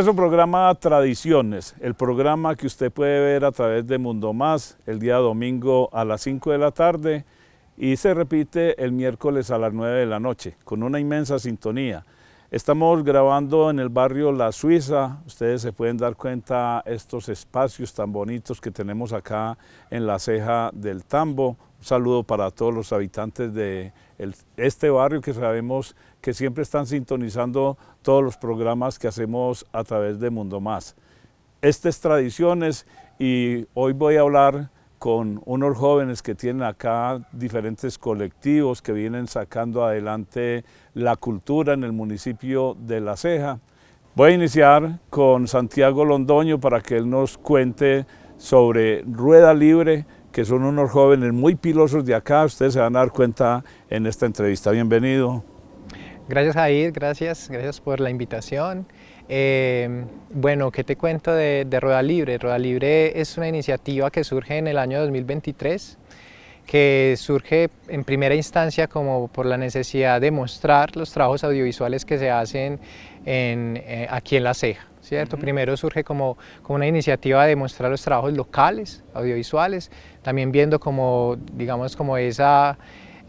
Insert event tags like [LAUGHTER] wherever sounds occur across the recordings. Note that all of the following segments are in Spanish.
es un programa Tradiciones, el programa que usted puede ver a través de Mundo Más el día domingo a las 5 de la tarde y se repite el miércoles a las 9 de la noche con una inmensa sintonía. Estamos grabando en el barrio La Suiza, ustedes se pueden dar cuenta estos espacios tan bonitos que tenemos acá en la ceja del Tambo. Un saludo para todos los habitantes de este barrio que sabemos que siempre están sintonizando todos los programas que hacemos a través de Mundo Más. Estas tradiciones y hoy voy a hablar con unos jóvenes que tienen acá diferentes colectivos que vienen sacando adelante la cultura en el municipio de La Ceja. Voy a iniciar con Santiago Londoño para que él nos cuente sobre Rueda Libre, que son unos jóvenes muy pilosos de acá. Ustedes se van a dar cuenta en esta entrevista. Bienvenido. Gracias Jair, gracias, gracias por la invitación. Eh, bueno, ¿qué te cuento de, Rueda Libre? Rueda Libre es una iniciativa que surge en el año 2023 que surge en primera instancia como por la necesidad de mostrar los trabajos audiovisuales que se hacen en, eh, aquí en La Ceja. ¿cierto? Primero surge como, como, una iniciativa de mostrar los trabajos locales, audiovisuales, también viendo como, digamos, como esa,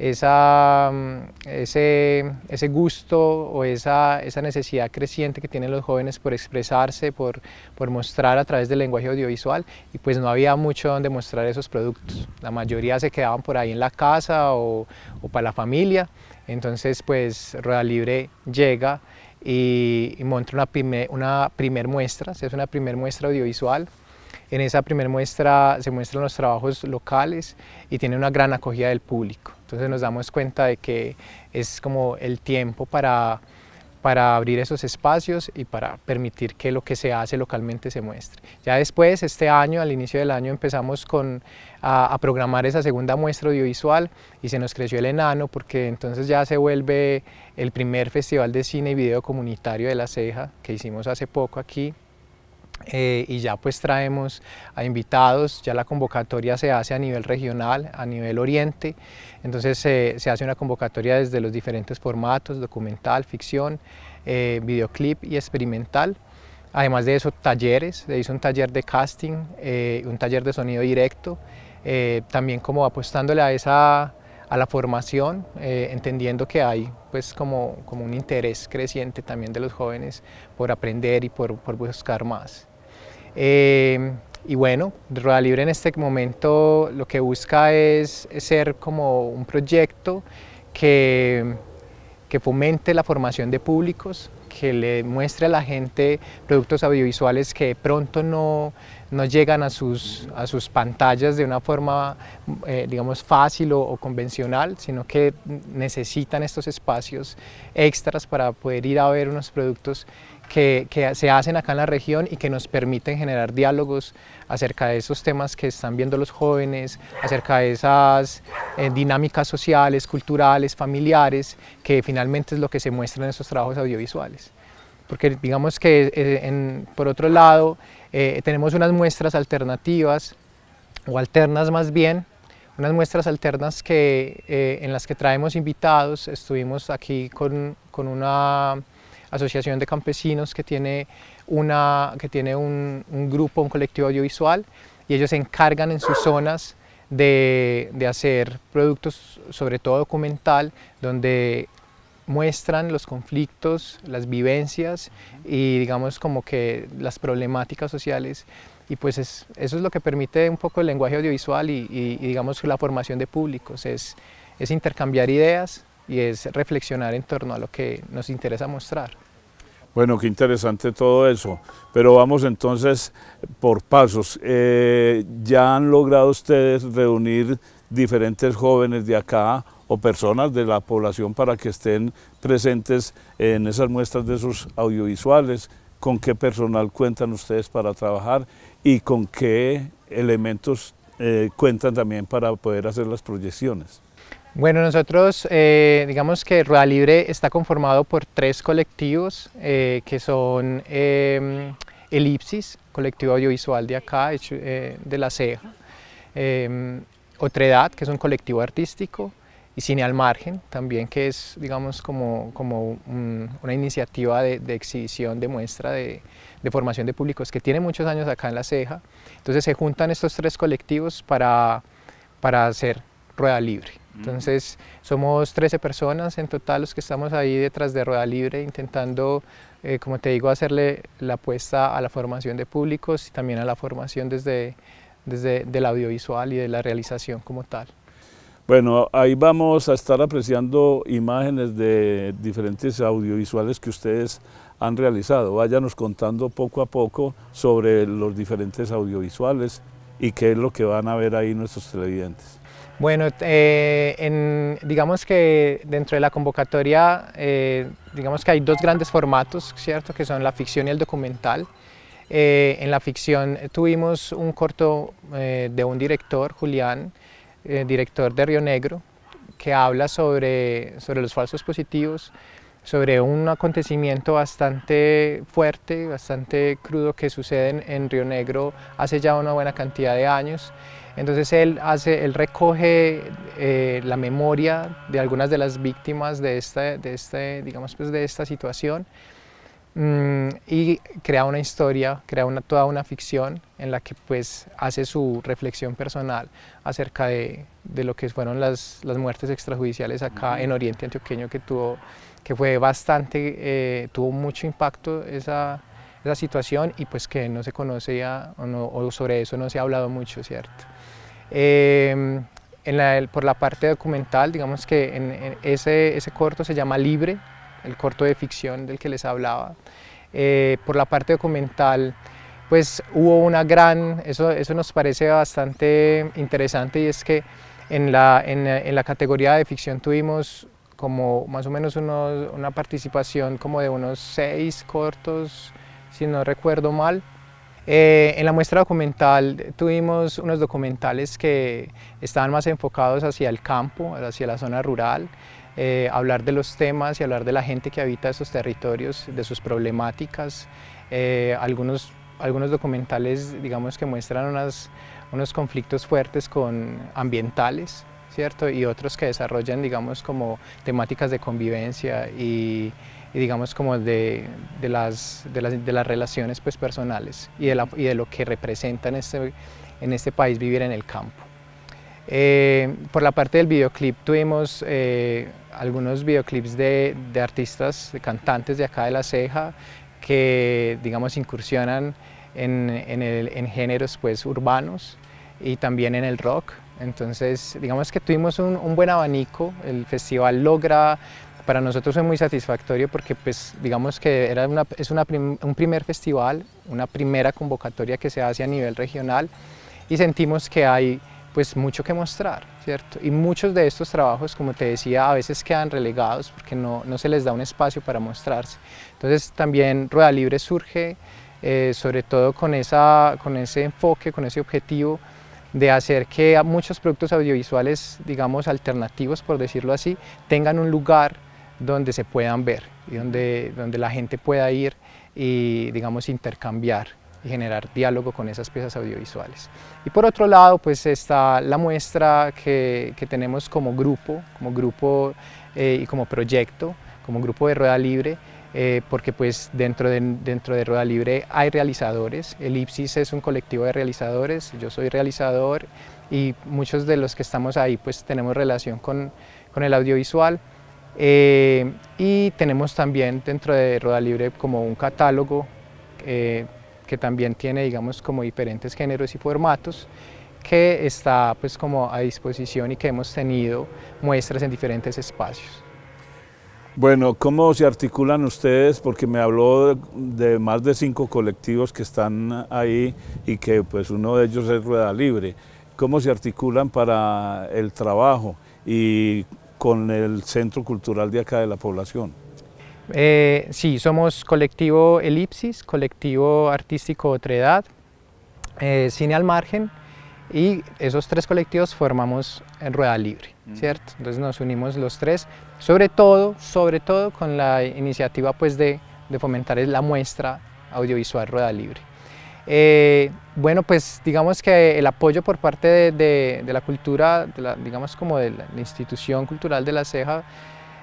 esa, mm, ese, gusto o esa, necesidad creciente que tienen los jóvenes por expresarse, por, mostrar a través del lenguaje audiovisual y pues no había mucho donde mostrar esos productos. La mayoría se quedaban por ahí en la casa o, para la familia, entonces pues Rueda Libre llega y, muestra una, primer, muestra, es una primer muestra audiovisual en esa primera muestra se muestran los trabajos locales y tiene una gran acogida del público. Entonces nos damos cuenta de que es como el tiempo para, para abrir esos espacios y para permitir que lo que se hace localmente se muestre. Ya después, este año, al inicio del año, empezamos con, a, a programar esa segunda muestra audiovisual y se nos creció el enano porque entonces ya se vuelve el primer festival de cine y video comunitario de La Ceja que hicimos hace poco aquí eh, y ya pues traemos a invitados, ya la convocatoria se hace a nivel regional, a nivel oriente, entonces se hace una convocatoria desde los diferentes formatos, documental, ficción, eh, videoclip y experimental. Además de eso, talleres, se hizo un taller de casting, eh, un taller de sonido directo, también como apostándole a esa a la formación, entendiendo que hay pues como, como, un interés creciente también de los jóvenes por aprender y por, por buscar más. Em, y bueno, Rueda Libre en este momento lo que busca es, ser como un proyecto que, que, fomente la formación de públicos, que le muestre a la gente productos audiovisuales que pronto no, no llegan a sus, a sus pantallas de una forma, eh, digamos, fácil o, o, convencional, sino que necesitan estos espacios extras para poder ir a ver unos productos que, se hacen acá en la región y que nos permiten generar diálogos acerca de esos temas que están viendo los jóvenes, acerca de esas eh, dinámicas sociales, culturales, familiares, que finalmente es lo que se muestra en esos trabajos audiovisuales. Porque digamos que eh, por otro lado eh, tenemos unas muestras alternativas, o alternas más bien, unas muestras alternas que, en las que traemos invitados. Estuvimos aquí con, con una asociación de campesinos que tiene, una, que tiene un, grupo, un colectivo audiovisual, y ellos se encargan en sus zonas de, de, hacer productos, sobre todo documental, donde muestran los conflictos, las vivencias y digamos como que las problemáticas sociales y pues eso es lo que permite un poco el lenguaje audiovisual y, y digamos la formación de públicos, es, es intercambiar ideas, y es reflexionar en torno a lo que nos interesa mostrar. Bueno, qué interesante todo eso, pero vamos entonces por pasos. Eh, ¿Ya han logrado ustedes reunir diferentes jóvenes de acá o personas de la población para que estén presentes en esas muestras de sus audiovisuales? ¿Con qué personal cuentan ustedes para trabajar y con qué elementos eh, cuentan también para poder hacer las proyecciones? Bueno, nosotros eh, digamos que Rueda Libre está conformado por tres colectivos eh, que son em, Elipsis, colectivo audiovisual de acá, de eh, la ceja, em, Otredad, que es un colectivo artístico, y Cine al Margen, también que es digamos como, una iniciativa de, exhibición, de muestra, de, formación de públicos que tiene muchos años acá en la ceja. Entonces se juntan estos tres colectivos para hacer Rueda Libre. Entonces, somos 13 personas en total los que estamos ahí detrás de Rueda Libre intentando, eh, como te digo, hacerle la apuesta a la formación de públicos y también a la formación desde, desde del audiovisual y de la realización como tal. Bueno, ahí vamos a estar apreciando imágenes de diferentes audiovisuales que ustedes han realizado. Váyanos contando poco a poco sobre los diferentes audiovisuales y qué es lo que van a ver ahí nuestros televidentes. Bueno, eh, digamos que dentro de la convocatoria, eh, digamos que hay dos grandes formatos, ¿cierto? Que son la ficción y el documental. Eh, en la ficción tuvimos un corto de un director, Julián, director de Río Negro, que habla sobre, sobre los falsos positivos, sobre un acontecimiento bastante fuerte, bastante crudo que sucede en Río Negro hace ya una buena cantidad de años. Entonces él, hace, recoge eh, la memoria de algunas de las víctimas de, esta, de, este, digamos pues de esta situación mm, y crea una historia, crea una, toda una ficción en la que pues hace su reflexión personal acerca de, lo que fueron las, muertes extrajudiciales acá en Oriente Antioqueño que tuvo que fue bastante, eh, tuvo mucho impacto esa, esa situación y pues que no se conocía o, sobre eso no se ha hablado mucho, ¿cierto? Em, en por la parte documental, digamos que en, ese, ese, corto se llama Libre, el corto de ficción del que les hablaba. Eh, por la parte documental, pues hubo una gran, eso, eso nos parece bastante interesante y es que en la, en, en la categoría de ficción tuvimos como más o menos una participación como de unos seis cortos si no recuerdo mal. Eh, en la muestra documental tuvimos unos documentales que estaban más enfocados hacia el campo, hacia la zona rural, eh, hablar de los temas y hablar de la gente que habita esos territorios, de sus problemáticas. Eh, algunos, algunos documentales, digamos, que muestran unos conflictos fuertes con ambientales, ¿cierto? Y otros que desarrollan, digamos, como temáticas de convivencia y y digamos como de, de, las, de, las, de las, relaciones pues personales y de, y de lo que representa en este, en este país vivir en el campo. Eh, por la parte del videoclip tuvimos eh, algunos videoclips de, de, artistas, de cantantes de acá de La Ceja que digamos incursionan en, en, el, en géneros pues urbanos y también en el rock. Entonces digamos que tuvimos un, un buen abanico, el festival logra para nosotros es muy satisfactorio porque pues digamos que era una, es una un primer festival, una primera convocatoria que se hace a nivel regional y sentimos que hay pues mucho que mostrar, ¿cierto? Y muchos de estos trabajos, como te decía, a veces quedan relegados porque no, no se les da un espacio para mostrarse. Entonces también Rueda Libre surge eh, sobre todo con, esa, con ese enfoque, con ese objetivo de hacer que muchos productos audiovisuales, digamos, alternativos, por decirlo así, tengan un lugar donde se puedan ver y donde, donde la gente pueda ir y, digamos, intercambiar y generar diálogo con esas piezas audiovisuales. Y por otro lado, pues está la muestra que, que tenemos como grupo, como grupo eh, y como proyecto, como grupo de Rueda Libre, eh, porque pues dentro de, dentro de Rueda Libre hay realizadores, Elipsis es un colectivo de realizadores, yo soy realizador y muchos de los que estamos ahí pues tenemos relación con, con el audiovisual, eh, y tenemos también dentro de Rueda Libre como un catálogo eh, que también tiene, digamos, como diferentes géneros y formatos que está pues como a disposición y que hemos tenido muestras en diferentes espacios. Bueno, ¿cómo se articulan ustedes? Porque me habló de, más de cinco colectivos que están ahí y que pues uno de ellos es Rueda Libre. ¿Cómo se articulan para el trabajo? ¿Y con el centro cultural de acá de la población. Eh, sí, somos colectivo Elipsis, colectivo artístico Otra Edad, eh, Cine al Margen y esos tres colectivos formamos en Rueda Libre, mm. ¿cierto? Entonces nos unimos los tres, sobre todo, sobre todo con la iniciativa pues de, de fomentar la muestra audiovisual Rueda Libre. Eh, bueno, pues digamos que el apoyo por parte de, la cultura, digamos como de la, institución cultural de La Ceja,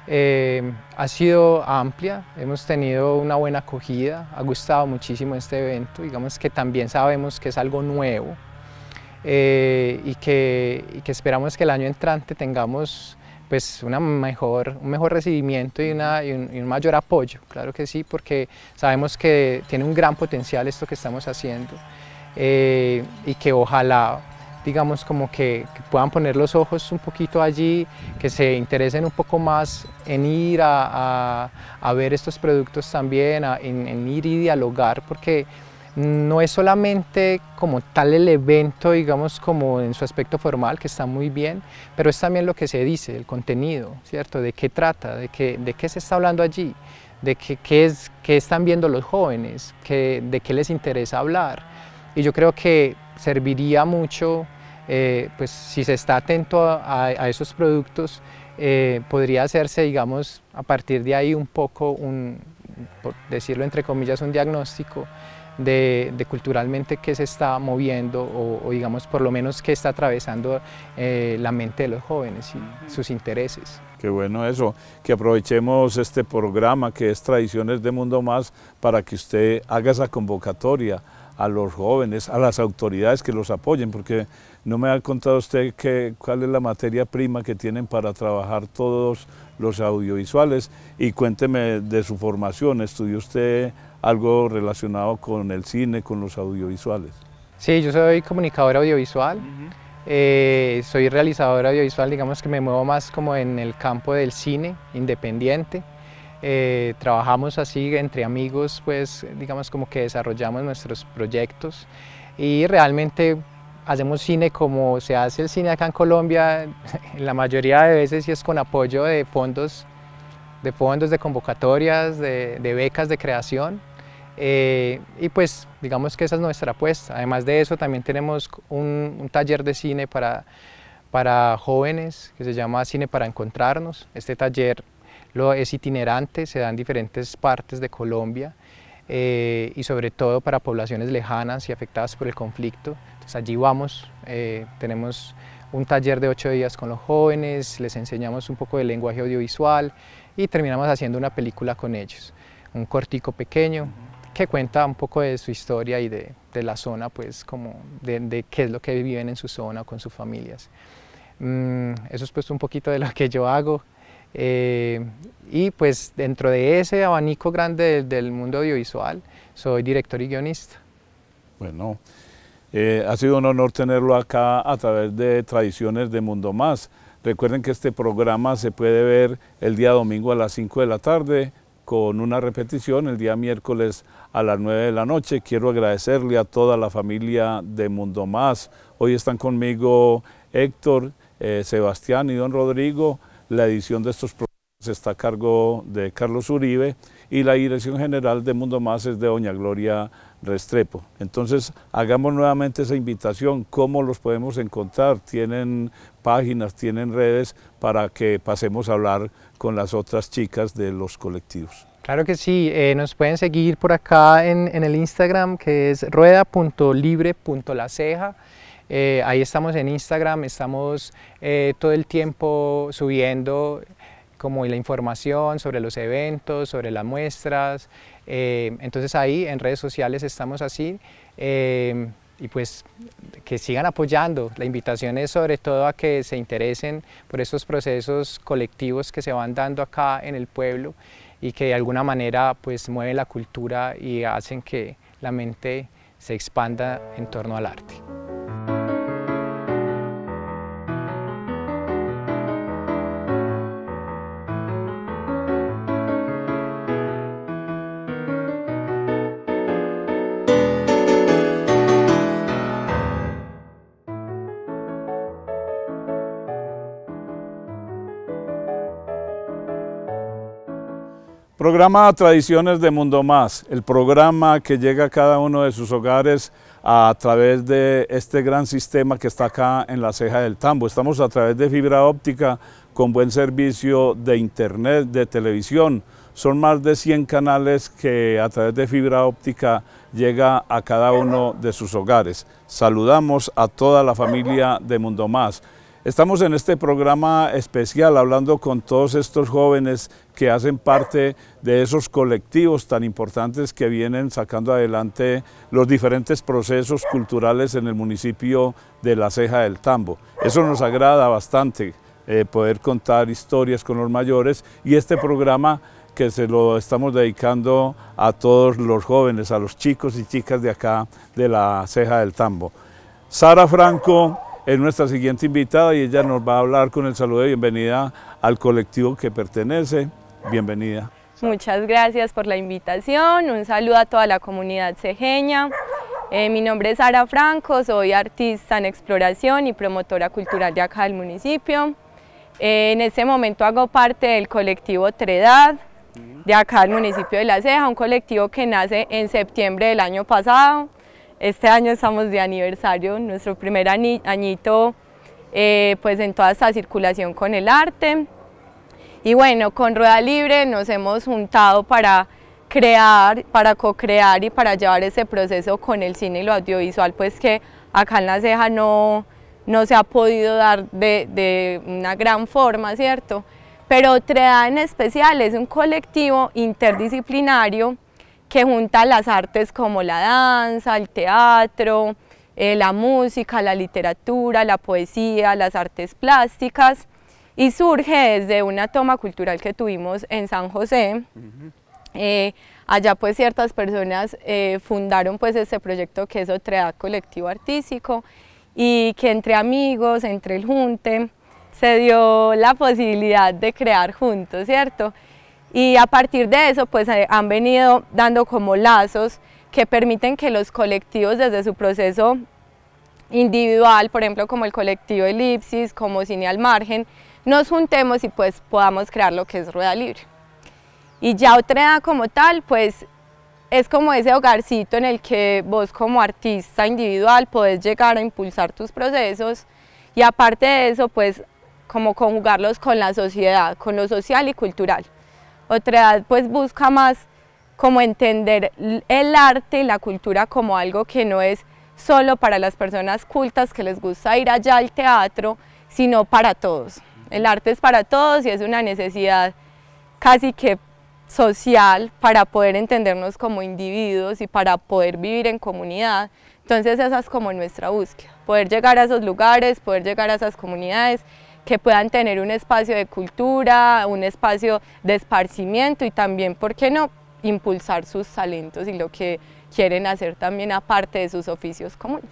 eh, ha sido amplia, hemos tenido una buena acogida, ha gustado muchísimo este evento, digamos que también sabemos que es algo nuevo eh, y, que, y que esperamos que el año entrante tengamos pues una mejor, un mejor recibimiento y, un, mayor apoyo, claro que sí, porque sabemos que tiene un gran potencial esto que estamos haciendo eh, y que ojalá digamos como que, puedan poner los ojos un poquito allí, que se interesen un poco más en ir a, ver estos productos también, a, en ir y dialogar, porque no es solamente como tal el evento, digamos, como en su aspecto formal, que está muy bien, pero es también lo que se dice, el contenido, ¿cierto? ¿De qué trata? ¿De qué, se está hablando allí? ¿De qué, es, qué están viendo los jóvenes? ¿De qué les interesa hablar? Y yo creo que serviría mucho, eh, pues si se está atento a, esos productos, eh, podría hacerse, digamos, a partir de ahí un poco, por decirlo entre comillas, un diagnóstico de, culturalmente qué se está moviendo o, digamos por lo menos qué está atravesando eh, la mente de los jóvenes y sus intereses. Qué bueno eso, que aprovechemos este programa que es Tradiciones de Mundo Más para que usted haga esa convocatoria a los jóvenes, a las autoridades que los apoyen, porque no me ha contado usted que, cuál es la materia prima que tienen para trabajar todos los audiovisuales y cuénteme de su formación, ¿estudió usted algo relacionado con el cine, con los audiovisuales. Sí, yo soy comunicador audiovisual, eh, soy realizador audiovisual, digamos que me muevo más como en el campo del cine independiente. Eh, trabajamos así entre amigos, pues digamos como que desarrollamos nuestros proyectos y realmente hacemos cine como se hace el cine acá en Colombia, [LAUGHS] la mayoría de veces y es con apoyo de fondos, de fondos, de convocatorias, de becas de creación. Eh, y pues digamos que esa es nuestra apuesta. Además de eso también tenemos un, taller de cine para, para jóvenes que se llama Cine para Encontrarnos. Este taller lo, es itinerante, se da en diferentes partes de Colombia eh, y sobre todo para poblaciones lejanas y afectadas por el conflicto. Entonces allí vamos, eh, tenemos un taller de ocho días con los jóvenes, les enseñamos un poco de lenguaje audiovisual y terminamos haciendo una película con ellos, un cortico pequeño que cuenta un poco de su historia y de, la zona, pues como de, qué es lo que viven en su zona con sus familias. Mm, eso es pues un poquito de lo que yo hago. Eh, y pues dentro de ese abanico grande del, mundo audiovisual, soy director y guionista. Bueno, eh, ha sido un honor tenerlo acá a través de Tradiciones de Mundo Más. Recuerden que este programa se puede ver el día domingo a las 5 de la tarde con una repetición el día miércoles a las 9 de la noche. Quiero agradecerle a toda la familia de Mundo Más. Hoy están conmigo Héctor, eh, Sebastián y Don Rodrigo. La edición de estos programas está a cargo de Carlos Uribe y la dirección general de Mundo Más es de Doña Gloria Restrepo. Entonces, hagamos nuevamente esa invitación, cómo los podemos encontrar, tienen páginas, tienen redes para que pasemos a hablar con las otras chicas de los colectivos. Claro que sí, eh, nos pueden seguir por acá en, el Instagram que es rueda.libre.laceja. Eh, ahí estamos en Instagram, estamos eh, todo el tiempo subiendo como la información sobre los eventos, sobre las muestras. Eh, entonces ahí en redes sociales estamos así y pues que sigan apoyando. La invitación es sobre todo a que se interesen por esos procesos colectivos que se van dando acá en el pueblo y que de alguna manera pues mueven la cultura y hacen que la mente se expanda en torno al arte. Programa Tradiciones de Mundo Más, el programa que llega a cada uno de sus hogares a través de este gran sistema que está acá en la ceja del tambo. Estamos a través de fibra óptica con buen servicio de internet, de televisión. Son más de 100 canales que a través de fibra óptica llega a cada uno de sus hogares. Saludamos a toda la familia de Mundo Más. Estamos en este programa especial hablando con todos estos jóvenes que hacen parte de esos colectivos tan importantes que vienen sacando adelante los diferentes procesos culturales en el municipio de La Ceja del Tambo. Eso nos agrada bastante, eh, poder contar historias con los mayores y este programa que se lo estamos dedicando a todos los jóvenes, a los chicos y chicas de acá de la Ceja del Tambo. Sara Franco es nuestra siguiente invitada y ella nos va a hablar con el saludo de bienvenida al colectivo que pertenece. Bienvenida. Muchas gracias por la invitación, un saludo a toda la comunidad cejeña. Eh, mi nombre es Sara Franco, soy artista en exploración y promotora cultural de acá del municipio. Eh, en este momento hago parte del colectivo Tredad, de acá del municipio de La Ceja, un colectivo que nace en septiembre del año pasado este año estamos de aniversario, nuestro primer añito eh, pues en toda esta circulación con el arte. Y bueno, con Rueda Libre nos hemos juntado para crear, para co-crear y para llevar ese proceso con el cine y lo audiovisual, pues que acá en La Ceja no, no se ha podido dar de, de una gran forma, ¿cierto? Pero TREA en especial es un colectivo interdisciplinario que junta las artes como la danza, el teatro, eh, la música, la literatura, la poesía, las artes plásticas y surge desde una toma cultural que tuvimos en San José. Eh, allá pues ciertas personas eh, fundaron pues este proyecto que es Otredad Colectivo Artístico y que entre amigos, entre el Junte, se dio la posibilidad de crear juntos, ¿cierto? Y a partir de eso, pues eh, han venido dando como lazos que permiten que los colectivos desde su proceso individual, por ejemplo, como el colectivo Elipsis, como Cine al Margen, nos juntemos y pues podamos crear lo que es Rueda Libre. Y ya otra como tal, pues es como ese hogarcito en el que vos como artista individual podés llegar a impulsar tus procesos y aparte de eso, pues como conjugarlos con la sociedad, con lo social y cultural otra edad pues busca más como entender el arte y la cultura como algo que no es solo para las personas cultas que les gusta ir allá al teatro, sino para todos. El arte es para todos y es una necesidad casi que social para poder entendernos como individuos y para poder vivir en comunidad. Entonces esa es como nuestra búsqueda, poder llegar a esos lugares, poder llegar a esas comunidades que puedan tener un espacio de cultura, un espacio de esparcimiento y también, ¿por qué no?, impulsar sus talentos y lo que quieren hacer también aparte de sus oficios comunes.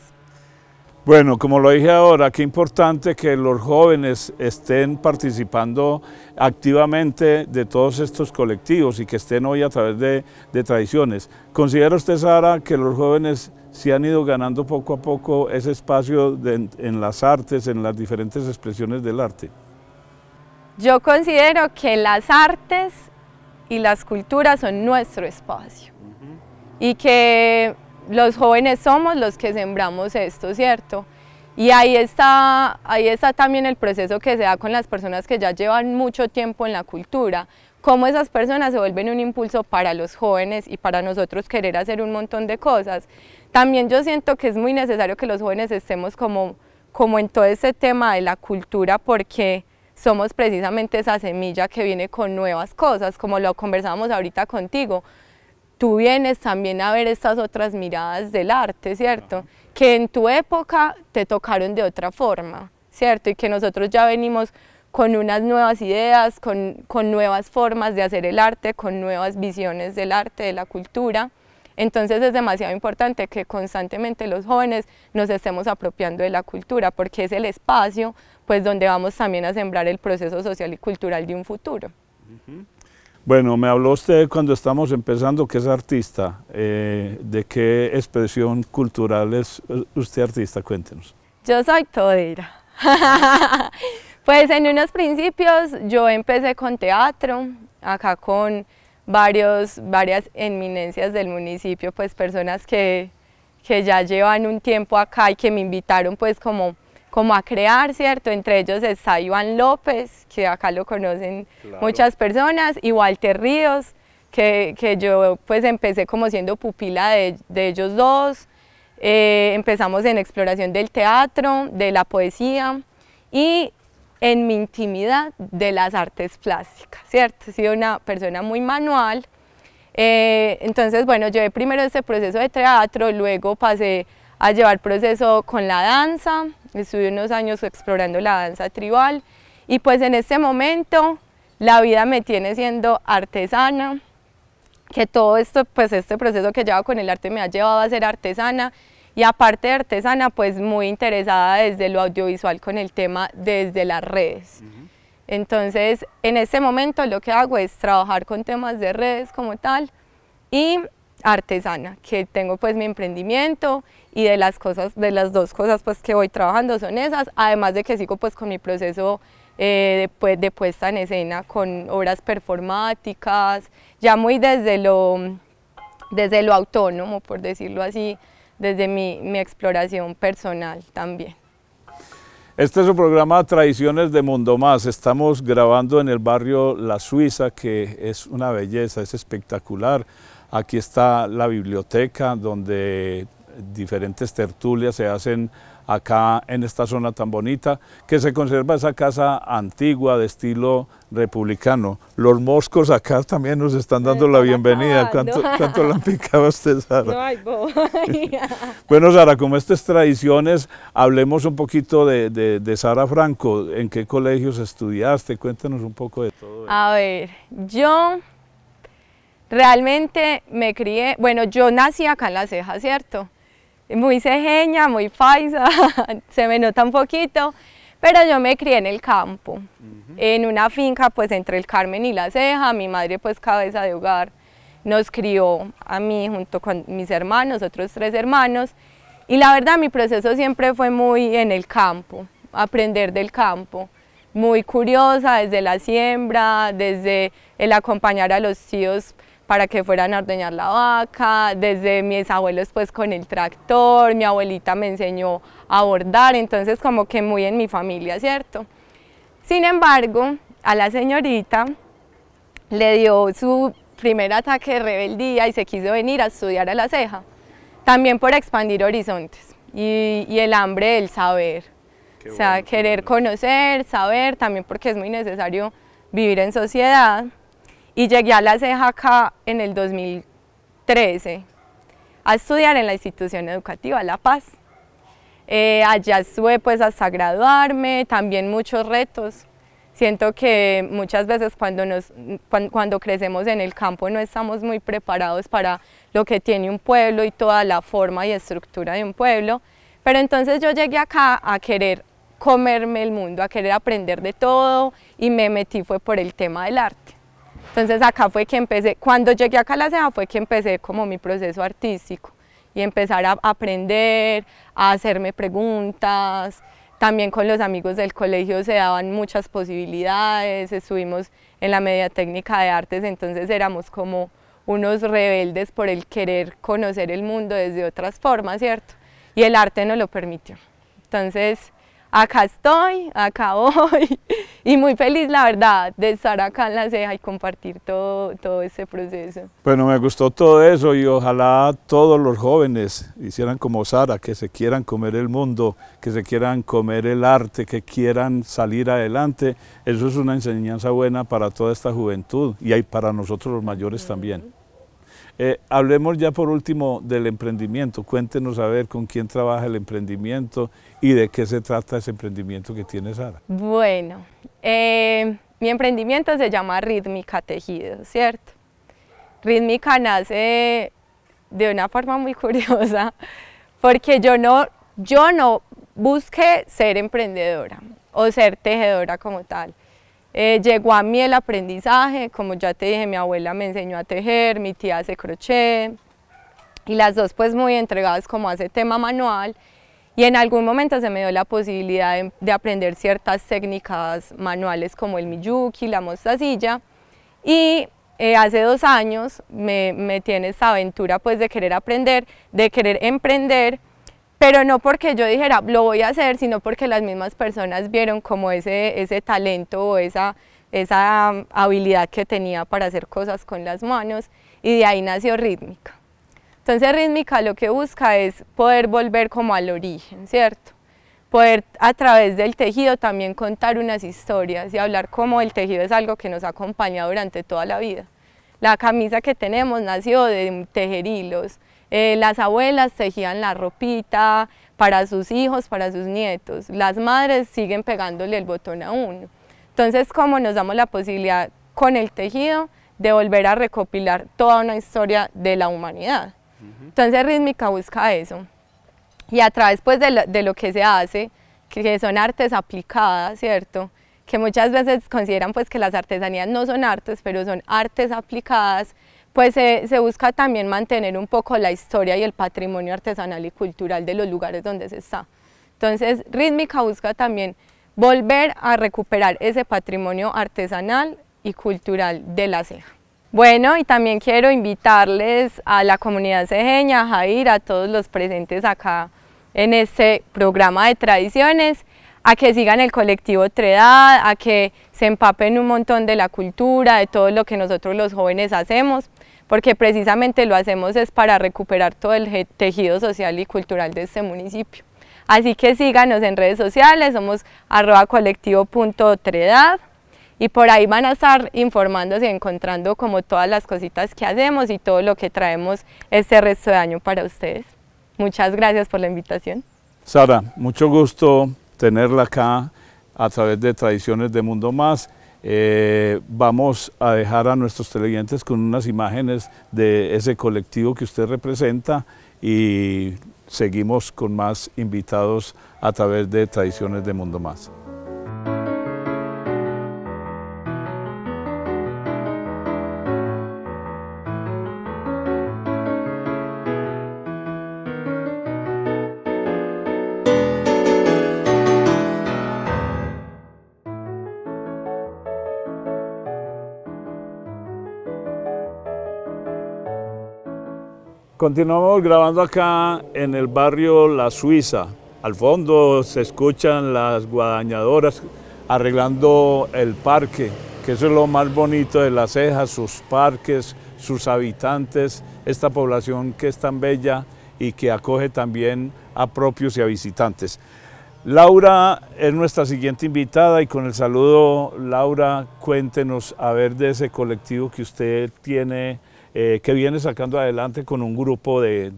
Bueno, como lo dije ahora, qué importante que los jóvenes estén participando activamente de todos estos colectivos y que estén hoy a través de, de tradiciones. ¿Considera usted, Sara, que los jóvenes se han ido ganando poco a poco ese espacio en las artes, en las diferentes expresiones del arte. Yo considero que las artes y las culturas son nuestro espacio y que los jóvenes somos los que sembramos esto, ¿cierto? Y ahí está, ahí está también el proceso que se da con las personas que ya llevan mucho tiempo en la cultura, cómo esas personas se vuelven un impulso para los jóvenes y para nosotros querer hacer un montón de cosas. También yo siento que es muy necesario que los jóvenes estemos como, como en todo ese tema de la cultura porque somos precisamente esa semilla que viene con nuevas cosas, como lo conversábamos ahorita contigo. Tú vienes también a ver estas otras miradas del arte, ¿cierto? Que en tu época te tocaron de otra forma, ¿cierto? Y que nosotros ya venimos con unas nuevas ideas, con, nuevas formas de hacer el arte, con nuevas visiones del arte, de la cultura. Entonces es demasiado importante que constantemente los jóvenes nos estemos apropiando de la cultura porque es el espacio pues donde vamos también a sembrar el proceso social y cultural de un futuro. Bueno, me habló usted cuando estamos empezando que es artista. Eh, ¿De qué expresión cultural es eh, usted artista? Cuéntenos. Yo soy todera. [LAUGHS] pues en unos principios yo empecé con teatro, acá con varios, varias eminencias del municipio, pues personas que, que ya llevan un tiempo acá y que me invitaron pues como, como a crear, ¿cierto? Entre ellos está Iván López, que acá lo conocen muchas personas, y Walter Ríos, que, que, yo pues empecé como siendo pupila de, de ellos dos, eh, empezamos en exploración del teatro, de la poesía, y en mi intimidad de las artes plásticas, ¿cierto? He sido una persona muy manual, eh, entonces bueno, llevé primero este proceso de teatro, luego pasé a llevar proceso con la danza, estuve unos años explorando la danza tribal y pues en este momento la vida me tiene siendo artesana, que todo esto, pues este proceso que llevo con el arte me ha llevado a ser artesana y aparte de artesana, pues muy interesada desde lo audiovisual con el tema desde las redes. Entonces, en este momento lo que hago es trabajar con temas de redes como tal y artesana, que tengo pues mi emprendimiento y de las cosas, de las dos cosas pues que voy trabajando son esas, además de que sigo pues con mi proceso eh, de, de puesta en escena con obras performáticas, ya muy desde lo, desde lo autónomo, por decirlo así, desde mi, exploración personal también. Este es un programa Tradiciones de Mundo Más. Estamos grabando en el barrio La Suiza, que es una belleza, es espectacular. Aquí está la biblioteca donde diferentes tertulias se hacen acá en esta zona tan bonita, que se conserva esa casa antigua de estilo republicano. Los moscos acá también nos están dando la bienvenida. ¿Cuánto, la han picado [LAUGHS] bueno, Sara, como estas tradiciones, hablemos un poquito de, Sara Franco. ¿En qué colegios estudiaste? Cuéntanos un poco de todo. A ver, yo realmente me crié, bueno, yo nací acá en La Ceja, ¿cierto? muy cejeña, muy paisa, [LAUGHS] se me nota un poquito, pero yo me crié en el campo, en una finca pues entre el Carmen y la Ceja, mi madre pues cabeza de hogar, nos crió a mí junto con mis hermanos, otros tres hermanos, y la verdad mi proceso siempre fue muy en el campo, aprender del campo, muy curiosa desde la siembra, desde el acompañar a los tíos para que fueran a ordeñar la vaca, desde mis abuelos pues con el tractor, mi abuelita me enseñó a bordar, entonces como que muy en mi familia, ¿cierto? Sin embargo, a la señorita le dio su primer ataque de rebeldía y se quiso venir a estudiar a la ceja, también por expandir horizontes y, el hambre del saber, o sea, querer conocer, saber, también porque es muy necesario vivir en sociedad y llegué a la acá en el 2013 a estudiar en la institución educativa La Paz. Eh, allá estuve pues hasta graduarme, también muchos retos. Siento que muchas veces cuando, nos, cuando crecemos en el campo no estamos muy preparados para lo que tiene un pueblo y toda la forma y estructura de un pueblo. Pero entonces yo llegué acá a querer comerme el mundo, a querer aprender de todo y me metí fue por el tema del arte. Entonces acá fue que empecé, cuando llegué acá a la ceja fue que empecé como mi proceso artístico y empezar a aprender, a hacerme preguntas. También con los amigos del colegio se daban muchas posibilidades, estuvimos en la media técnica de artes, entonces éramos como unos rebeldes por el querer conocer el mundo desde otras formas, ¿cierto? Y el arte nos lo permitió. Entonces, acá estoy, acá voy [LAUGHS] y muy feliz la verdad de estar acá en la ceja y compartir todo, todo ese proceso. Bueno, me gustó todo eso y ojalá todos los jóvenes hicieran como Sara, que se quieran comer el mundo, que se quieran comer el arte, que quieran salir adelante. Eso es una enseñanza buena para toda esta juventud y para nosotros los mayores también. Eh, hablemos ya por último del emprendimiento. Cuéntenos a ver con quién trabaja el emprendimiento y de qué se trata ese emprendimiento que tiene Sara. Bueno, eh, mi emprendimiento se llama Rítmica Tejido, ¿cierto? Rítmica nace de una forma muy curiosa porque yo no, yo no busqué ser emprendedora o ser tejedora como tal. Eh, llegó a mí el aprendizaje, como ya te dije, mi abuela me enseñó a tejer, mi tía hace crochet, y las dos pues muy entregadas como a ese tema manual, y en algún momento se me dio la posibilidad de, aprender ciertas técnicas manuales como el miyuki, la mostacilla, y eh, hace dos años me, me tiene esta aventura pues de querer aprender, de querer emprender, pero no porque yo dijera lo voy a hacer, sino porque las mismas personas vieron como ese, talento o esa, esa um, habilidad que tenía para hacer cosas con las manos y de ahí nació rítmica. Entonces rítmica lo que busca es poder volver como al origen, ¿cierto? Poder a través del tejido también contar unas historias y hablar como el tejido es algo que nos acompaña durante toda la vida. La camisa que tenemos nació de tejer hilos, eh, las abuelas tejían la ropita para sus hijos, para sus nietos. Las madres siguen pegándole el botón a uno. Entonces, como nos damos la posibilidad con el tejido de volver a recopilar toda una historia de la humanidad. Entonces, Rítmica busca eso. Y a través pues, de, lo, que se hace, que son artes aplicadas, ¿cierto? que muchas veces consideran pues que las artesanías no son artes, pero son artes aplicadas pues se, busca también mantener un poco la historia y el patrimonio artesanal y cultural de los lugares donde se está. Entonces, Rítmica busca también volver a recuperar ese patrimonio artesanal y cultural de la ceja. Bueno, y también quiero invitarles a la comunidad cejeña, a Jair, a todos los presentes acá en este programa de tradiciones, a que sigan el colectivo Tredad, a que se empapen un montón de la cultura, de todo lo que nosotros los jóvenes hacemos, porque precisamente lo hacemos es para recuperar todo el tejido social y cultural de este municipio. Así que síganos en redes sociales, somos arroba colectivo.otredad y por ahí van a estar informándose y encontrando como todas las cositas que hacemos y todo lo que traemos este resto de año para ustedes. Muchas gracias por la invitación. Sara, mucho gusto tenerla acá a través de Tradiciones de Mundo Más. Eh, vamos a dejar a nuestros televidentes con unas imágenes de ese colectivo que usted representa y seguimos con más invitados a través de Tradiciones de Mundo Más. Continuamos grabando acá en el barrio La Suiza. Al fondo se escuchan las guadañadoras arreglando el parque, que eso es lo más bonito de las cejas, sus parques, sus habitantes, esta población que es tan bella y que acoge también a propios y a visitantes. Laura es nuestra siguiente invitada y con el saludo, Laura, cuéntenos a ver de ese colectivo que usted tiene eh, que viene sacando adelante con un grupo de,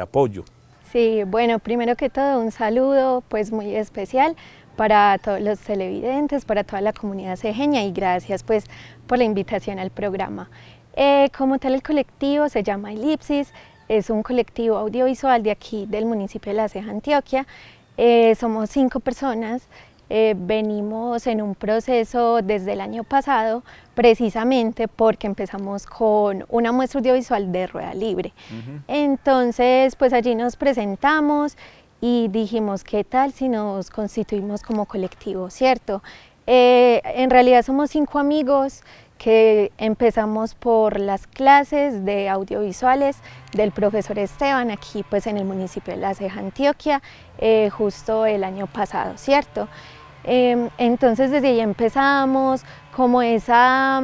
apoyo. Sí, bueno, primero que todo un saludo pues muy especial para todos los televidentes, para toda la comunidad cejeña y gracias pues por la invitación al programa. Eh, como tal el colectivo se llama Elipsis, es un colectivo audiovisual de aquí del municipio de La Ceja, Antioquia. Eh, somos cinco personas eh, venimos en un proceso desde el año pasado precisamente porque empezamos con una muestra audiovisual de rueda libre. Entonces, pues allí nos presentamos y dijimos, ¿qué tal si nos constituimos como colectivo, cierto? Eh, en realidad somos cinco amigos que empezamos por las clases de audiovisuales del profesor Esteban aquí pues en el municipio de La Ceja, Antioquia, eh, justo el año pasado, ¿cierto? Em, entonces desde ahí empezamos como esa,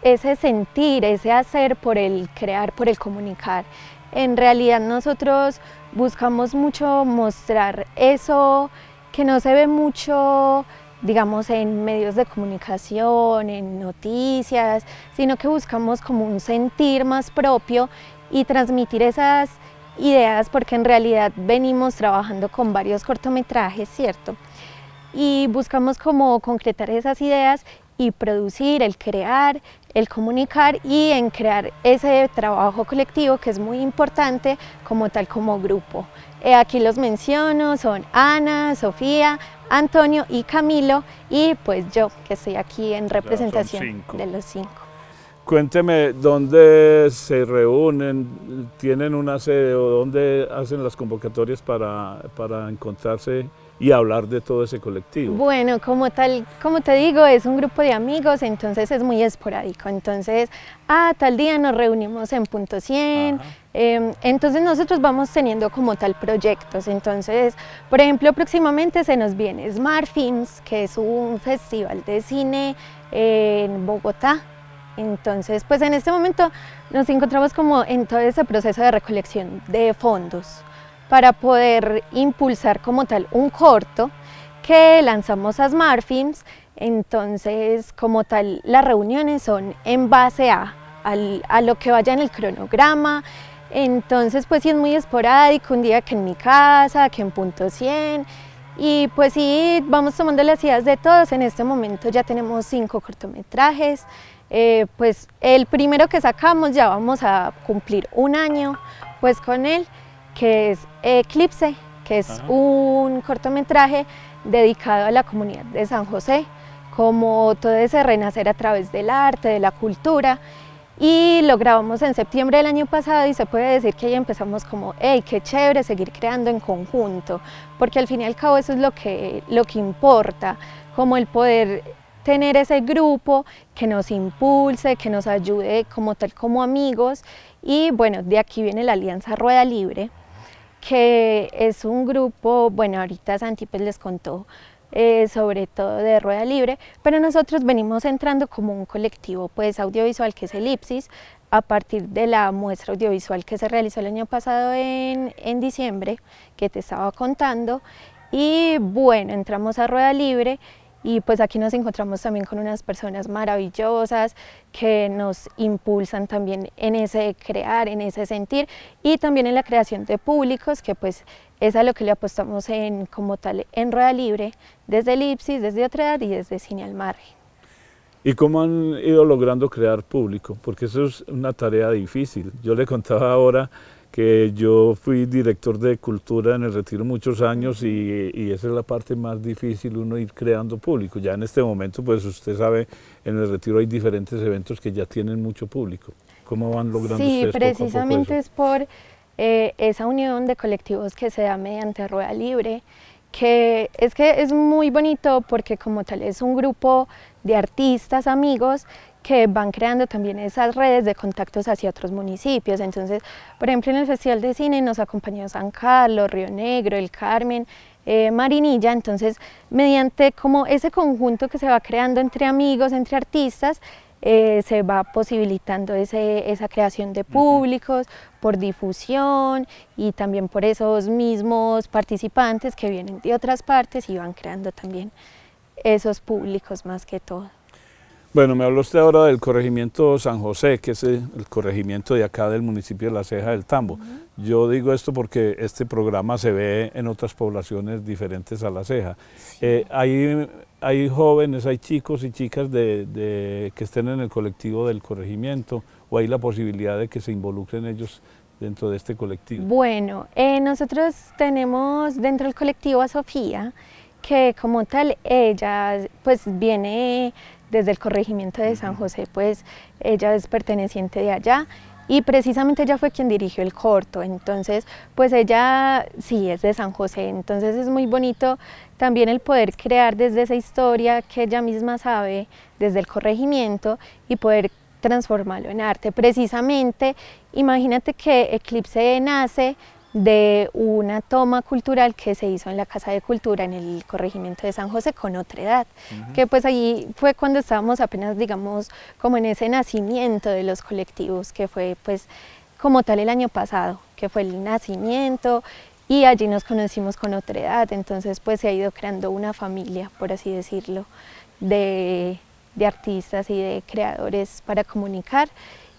ese sentir, ese hacer por el crear, por el comunicar. En realidad nosotros buscamos mucho mostrar eso que no se ve mucho digamos, en medios de comunicación, en noticias, sino que buscamos como un sentir más propio y transmitir esas ideas porque en realidad venimos trabajando con varios cortometrajes, ¿cierto? y buscamos como concretar esas ideas y producir, el crear, el comunicar y en crear ese trabajo colectivo que es muy importante como tal como grupo. Eh, aquí los menciono, son Ana, Sofía, Antonio y Camilo y pues yo que estoy aquí en representación de los cinco. Cuénteme dónde se reúnen, tienen una sede o dónde hacen las convocatorias para, para encontrarse y hablar de todo ese colectivo? Bueno, como tal, como te digo, es un grupo de amigos, entonces es muy esporádico. Entonces, ah, tal día nos reunimos en punto 100. Em, entonces nosotros vamos teniendo como tal proyectos. Entonces, por ejemplo, próximamente se nos viene Smart Films, que es un festival de cine en Bogotá. Entonces, pues en este momento nos encontramos como en todo ese proceso de recolección de fondos para poder impulsar como tal un corto que lanzamos a Smart Films. Entonces, como tal, las reuniones son en base a, al, a lo que vaya en el cronograma. Entonces, pues sí es muy esporádico, un día que en mi casa, que en punto 100. Y pues sí, vamos tomando las ideas de todos. En este momento ya tenemos cinco cortometrajes. Eh, pues el primero que sacamos ya vamos a cumplir un año pues con él que es Eclipse, que es ah. un cortometraje dedicado a la comunidad de San José, como todo ese renacer a través del arte, de la cultura. Y lo grabamos en septiembre del año pasado y se puede decir que ahí empezamos como, hey, qué chévere seguir creando en conjunto, porque al fin y al cabo eso es lo que, lo que importa, como el poder tener ese grupo que nos impulse, que nos ayude como tal como amigos y bueno, de aquí viene la Alianza Rueda Libre que es un grupo, bueno, ahorita Santi pues, les contó eh, sobre todo de Rueda Libre, pero nosotros venimos entrando como un colectivo pues audiovisual que es Elipsis, a partir de la muestra audiovisual que se realizó el año pasado en, en diciembre, que te estaba contando, y bueno, entramos a Rueda Libre y pues aquí nos encontramos también con unas personas maravillosas que nos impulsan también en ese crear, en ese sentir y también en la creación de públicos que pues es a lo que le apostamos en, como tal en Rueda Libre, desde Elipsis, desde Otra y desde Cine al Margen. ¿Y cómo han ido logrando crear público? Porque eso es una tarea difícil. Yo le contaba ahora que yo fui director de cultura en el retiro muchos años y, y, esa es la parte más difícil, uno ir creando público. Ya en este momento, pues usted sabe, en el retiro hay diferentes eventos que ya tienen mucho público. ¿Cómo van logrando eso? Sí, precisamente es por eh, esa unión de colectivos que se da mediante Rueda Libre, que es que es muy bonito porque como tal es un grupo de artistas, amigos, que van creando también esas redes de contactos hacia otros municipios. Entonces, por ejemplo, en el Festival de Cine nos acompañó San Carlos, Río Negro, El Carmen, eh, Marinilla. Entonces, mediante como ese conjunto que se va creando entre amigos, entre artistas, eh, se va posibilitando esa creación de públicos por difusión y también por esos mismos participantes que vienen de otras partes y van creando también esos públicos más que todo. Bueno, me habló usted ahora del corregimiento San José, que es el, corregimiento de acá del municipio de La Ceja del Tambo. Yo digo esto porque este programa se ve en otras poblaciones diferentes a La Ceja. Eh, hay, hay, jóvenes, hay chicos y chicas de, que estén en el colectivo del corregimiento o hay la posibilidad de que se involucren ellos dentro de este colectivo. Bueno, eh, nosotros tenemos dentro del colectivo a Sofía, que como tal ella pues viene desde el corregimiento de San José, pues ella es perteneciente de allá y precisamente ella fue quien dirigió el corto, entonces pues ella sí es de San José, entonces es muy bonito también el poder crear desde esa historia que ella misma sabe desde el corregimiento y poder transformarlo en arte. Precisamente, imagínate que Eclipse nace de una toma cultural que se hizo en la Casa de Cultura en el corregimiento de San José con otra edad, que pues allí fue cuando estábamos apenas digamos como en ese nacimiento de los colectivos que fue pues como tal el año pasado, que fue el nacimiento y allí nos conocimos con otra edad, entonces pues se ha ido creando una familia, por así decirlo, de artistas y de creadores para comunicar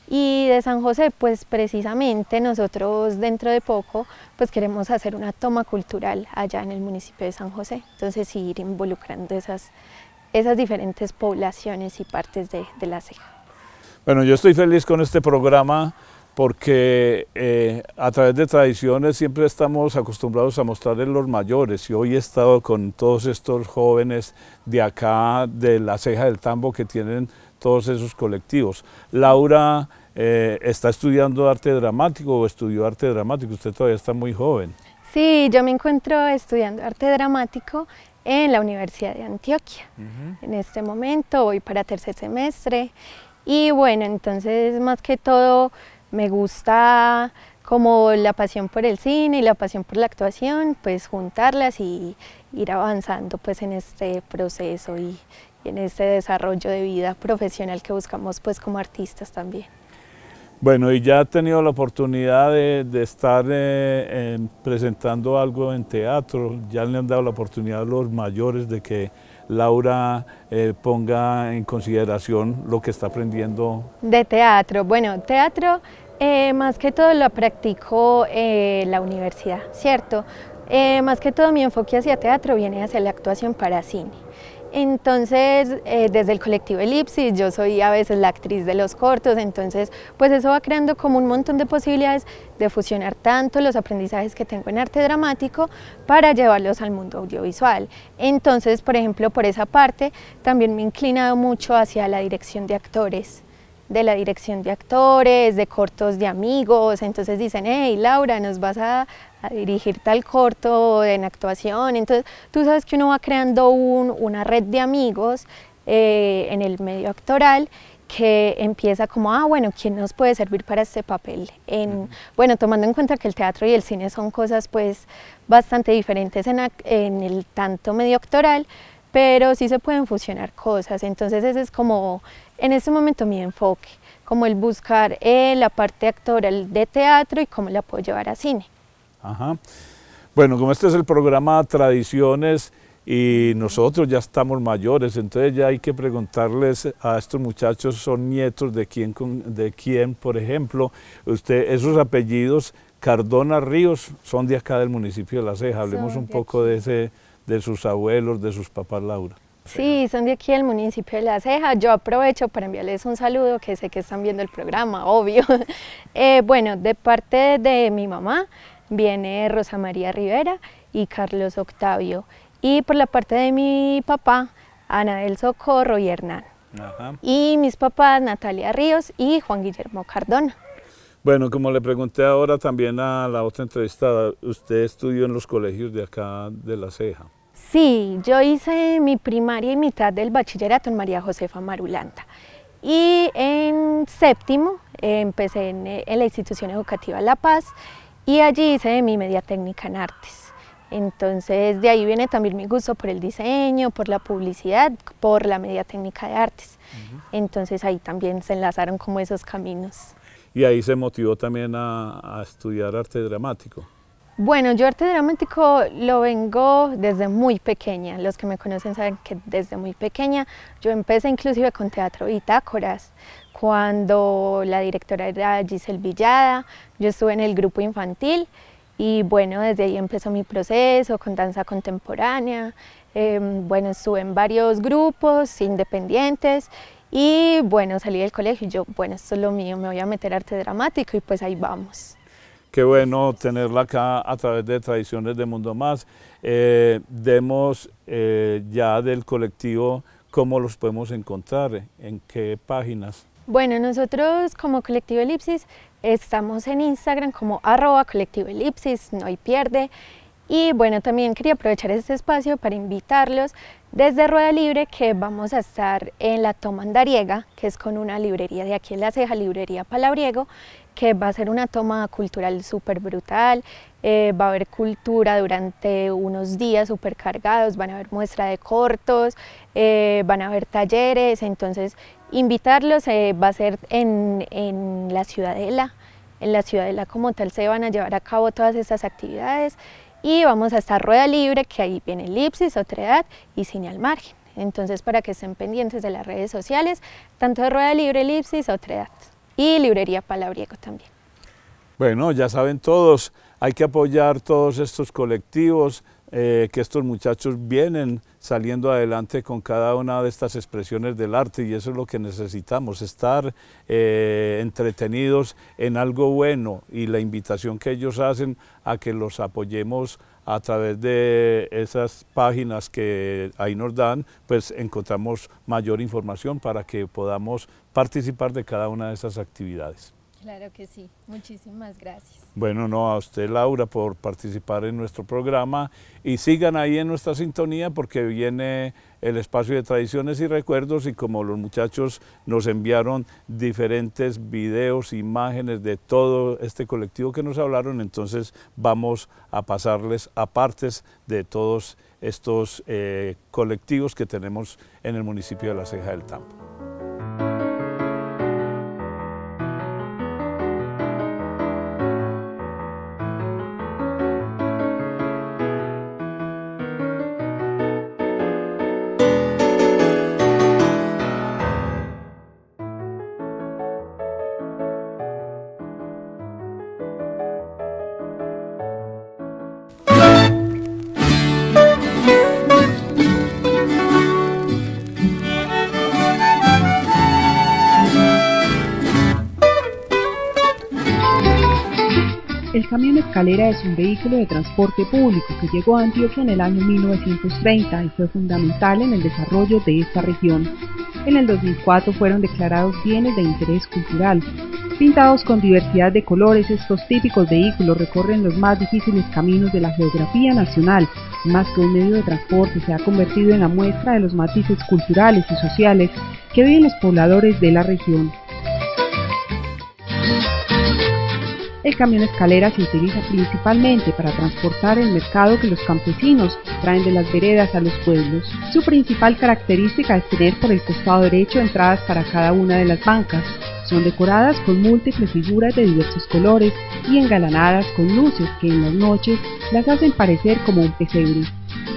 y de San José, pues precisamente nosotros dentro de poco, pues queremos hacer una toma cultural allá en el municipio de San José. Entonces ir involucrando esas, esas diferentes poblaciones y partes de, la ceja. Bueno, yo estoy feliz con este programa porque eh, a través de tradiciones siempre estamos acostumbrados a mostrarles los mayores y hoy he estado con todos estos jóvenes de acá, de la ceja del tambo que tienen todos esos colectivos. Laura eh, está estudiando arte dramático o estudió arte dramático, usted todavía está muy joven. Sí, yo me encuentro estudiando arte dramático en la Universidad de Antioquia. En este momento voy para tercer semestre y bueno, entonces más que todo me gusta como la pasión por el cine y la pasión por la actuación, pues juntarlas y ir avanzando pues en este proceso y, en este desarrollo de vida profesional que buscamos pues como artistas también. Bueno, y ya he tenido la oportunidad de, estar eh, presentando algo en teatro. Ya le han dado la oportunidad a los mayores de que Laura eh, ponga en consideración lo que está aprendiendo. De teatro, bueno, teatro eh, más que todo lo practicó la universidad, ¿cierto? más que todo mi enfoque hacia teatro viene hacia la actuación para cine. Entonces, eh, desde el colectivo Elipsis, yo soy a veces la actriz de los cortos, entonces pues eso va creando como un montón de posibilidades de fusionar tanto los aprendizajes que tengo en arte dramático para llevarlos al mundo audiovisual. Entonces, por ejemplo, por esa parte también me he inclinado mucho hacia la dirección de actores de la dirección de actores, de cortos de amigos, entonces dicen, hey Laura, nos vas a dirigir tal corto en actuación. Entonces, tú sabes que uno va creando una red de amigos eh, en el medio actoral que empieza como, ah, bueno, ¿quién nos puede servir para este papel? En, bueno, tomando en cuenta que el teatro y el cine son cosas pues bastante diferentes en, el tanto medio actoral, pero sí se pueden fusionar cosas, entonces ese es como en este momento mi enfoque, como el buscar eh, la parte actoral de teatro y cómo la puedo llevar a cine. Ajá. Bueno, como este es el programa Tradiciones y nosotros ya estamos mayores, entonces ya hay que preguntarles a estos muchachos, son nietos de quién, de quién por ejemplo, usted, esos apellidos Cardona Ríos son de acá del municipio de La Ceja, hablemos un poco de, ese, de sus abuelos, de sus papás Laura. Sí, son de aquí del municipio de La Ceja. Yo aprovecho para enviarles un saludo, que sé que están viendo el programa, obvio. [LAUGHS] Eh, bueno, de parte de mi mamá, viene Rosa María Rivera y Carlos Octavio. Y por la parte de mi papá, Ana del Socorro y Hernán. Y mis papás, Natalia Ríos y Juan Guillermo Cardona. Bueno, como le pregunté ahora también a la otra entrevistada, ¿usted estudió en los colegios de acá de La Ceja? Sí, yo hice mi primaria y mitad del bachillerato en María Josefa marulanta Y en séptimo empecé eh, en la institución educativa La Paz y allí hice mi media técnica en artes. Entonces de ahí viene también mi gusto por el diseño, por la publicidad, por la media técnica de artes. Entonces ahí también se enlazaron como esos caminos. ¿Y ahí se motivó también a, a estudiar arte dramático? Bueno, yo arte dramático lo vengo desde muy pequeña. Los que me conocen saben que desde muy pequeña yo empecé inclusive con teatro y tácoras cuando la directora era Giselle Villada, yo estuve en el grupo infantil y bueno, desde ahí empezó mi proceso con danza contemporánea. Em, bueno, estuve en varios grupos independientes y bueno, salí del colegio y yo, bueno, esto es lo mío, me voy a meter arte dramático y pues ahí vamos. Qué bueno tenerla acá a través de Tradiciones de Mundo Más. Eh, demos eh, ya del colectivo cómo los podemos encontrar, en qué páginas. Bueno, nosotros como Colectivo Elipsis estamos en Instagram como arroba Colectivo Elipsis, no hay pierde. Y bueno, también quería aprovechar este espacio para invitarlos desde Rueda Libre que vamos a estar en la Toma Andariega, que es con una librería de aquí en La Ceja, Librería Palabriego, que va a ser una toma cultural súper brutal. Eh, va a haber cultura durante unos días supercargados, van a haber muestra de cortos, eh, van a haber talleres, entonces invitarlos eh, va a ser en, la Ciudadela, en la Ciudadela como tal se van a llevar a cabo todas estas actividades y vamos a estar rueda libre, que ahí viene elipsis, edad y cine al margen. Entonces, para que estén pendientes de las redes sociales, tanto de Rueda Libre, Elipsis, Edad y Librería Palabriego también. Bueno, ya saben todos, hay que apoyar todos estos colectivos, eh, que estos muchachos vienen saliendo adelante con cada una de estas expresiones del arte y eso es lo que necesitamos, estar eh, entretenidos en algo bueno y la invitación que ellos hacen a que los apoyemos a través de esas páginas que ahí nos dan, pues encontramos mayor información para que podamos participar de cada una de esas actividades. Claro que sí, muchísimas gracias. Bueno, no, a usted Laura por participar en nuestro programa y sigan ahí en nuestra sintonía porque viene el espacio de tradiciones y recuerdos y como los muchachos nos enviaron diferentes videos, imágenes de todo este colectivo que nos hablaron, entonces vamos a pasarles a partes de todos estos eh, colectivos que tenemos en el municipio de La Ceja del Tampo. escalera es un vehículo de transporte público que llegó a Antioquia en el año 1930 y fue fundamental en el desarrollo de esta región. En el 2004 fueron declarados bienes de interés cultural. Pintados con diversidad de colores, estos típicos vehículos recorren los más difíciles caminos de la geografía nacional. Más que un medio de transporte, se ha convertido en la muestra de los matices culturales y sociales que viven los pobladores de la región. El camión escalera se utiliza principalmente para transportar el mercado que los campesinos traen de las veredas a los pueblos. Su principal característica es tener por el costado derecho entradas para cada una de las bancas. Son decoradas con múltiples figuras de diversos colores y engalanadas con luces que en las noches las hacen parecer como un pesebre.